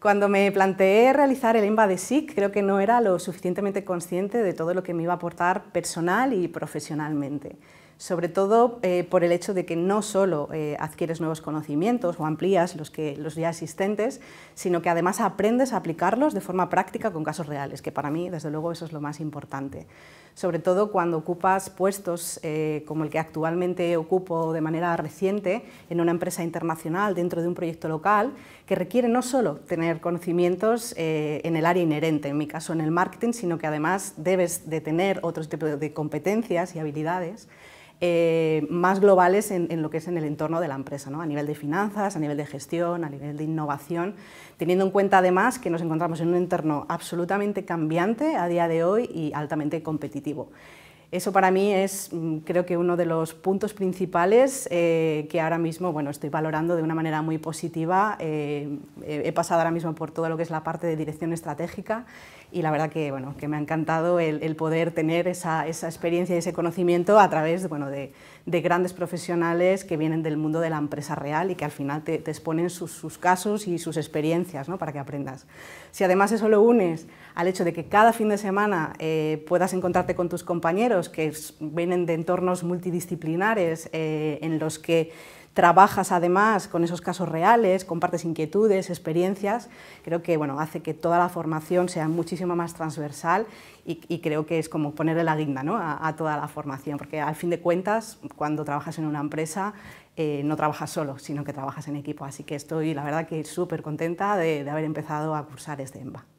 Cuando me planteé realizar el EMBA de SIC, creo que no era lo suficientemente consciente de todo lo que me iba a aportar personal y profesionalmente. Sobre todo eh, por el hecho de que no solo eh, adquieres nuevos conocimientos o amplías los, que, los ya existentes, sino que además aprendes a aplicarlos de forma práctica con casos reales, que para mí, desde luego, eso es lo más importante. Sobre todo cuando ocupas puestos eh, como el que actualmente ocupo de manera reciente en una empresa internacional dentro de un proyecto local, que requiere no solo tener conocimientos eh, en el área inherente, en mi caso en el marketing, sino que además debes de tener otros tipos de competencias y habilidades eh, más globales en, en, lo que es en el entorno de la empresa, ¿no? a nivel de finanzas, a nivel de gestión, a nivel de innovación, teniendo en cuenta además que nos encontramos en un entorno absolutamente cambiante a día de hoy y altamente competitivo. Eso para mí es, mm, creo que uno de los puntos principales eh, que ahora mismo bueno, estoy valorando de una manera muy positiva. Eh, he pasado ahora mismo por todo lo que es la parte de dirección estratégica y la verdad que, bueno, que me ha encantado el, poder tener esa, esa, experiencia y ese conocimiento a través bueno, de, de, grandes profesionales que vienen del mundo de la empresa real y que al final te, exponen sus, casos y sus experiencias ¿no? para que aprendas. Si además eso lo unes al hecho de que cada fin de semana eh, puedas encontrarte con tus compañeros, que vienen de entornos multidisciplinares eh, en los que trabajas además con esos casos reales, compartes inquietudes, experiencias, creo que bueno, hace que toda la formación sea muchísimo más transversal y, creo que es como ponerle la guinda a, toda la formación, porque al fin de cuentas, cuando trabajas en una empresa, eh, no trabajas solo, sino que trabajas en equipo. Así que estoy, la verdad, que súper contenta de, haber empezado a cursar este EMBA.